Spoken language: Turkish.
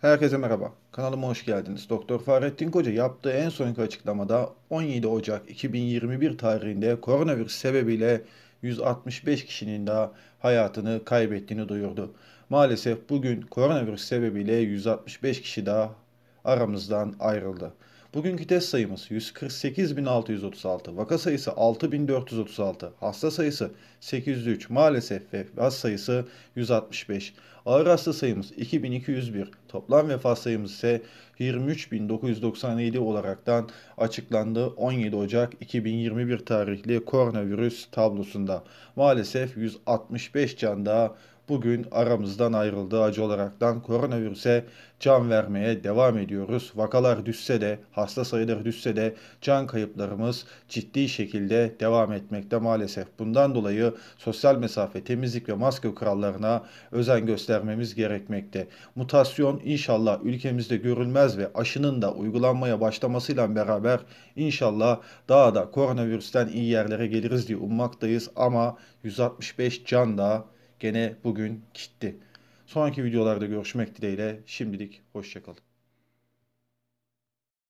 Herkese merhaba. Kanalıma hoş geldiniz. Doktor Fahrettin Koca yaptığı en sonki açıklamada 17 Ocak 2021 tarihinde koronavirüs sebebiyle 165 kişinin daha hayatını kaybettiğini duyurdu. Maalesef bugün koronavirüs sebebiyle 165 kişi daha aramızdan ayrıldı. Bugünkü test sayımız 148.636, vaka sayısı 6.436, hasta sayısı 803 maalesef ve vefat sayısı 165. Ağır hasta sayımız 2201, toplam vefat sayımız ise 23.997 olaraktan açıklandı 17 Ocak 2021 tarihli koronavirüs tablosunda. Maalesef 165 can daha bugün aramızdan ayrıldı acı olaraktan koronavirüse can vermeye devam ediyoruz. Vakalar düşse de, hasta sayıları düşse de can kayıplarımız ciddi şekilde devam etmekte maalesef. Bundan dolayı sosyal mesafe, temizlik ve maske kurallarına özen göstermemiz gerekmekte. Mutasyon inşallah ülkemizde görülmez ve aşının da uygulanmaya başlamasıyla beraber inşallah daha da koronavirüsten iyi yerlere geliriz diye ummaktayız ama 165 can da gene bugün gitti. Sonraki videolarda görüşmek dileğiyle şimdilik hoşçakalın.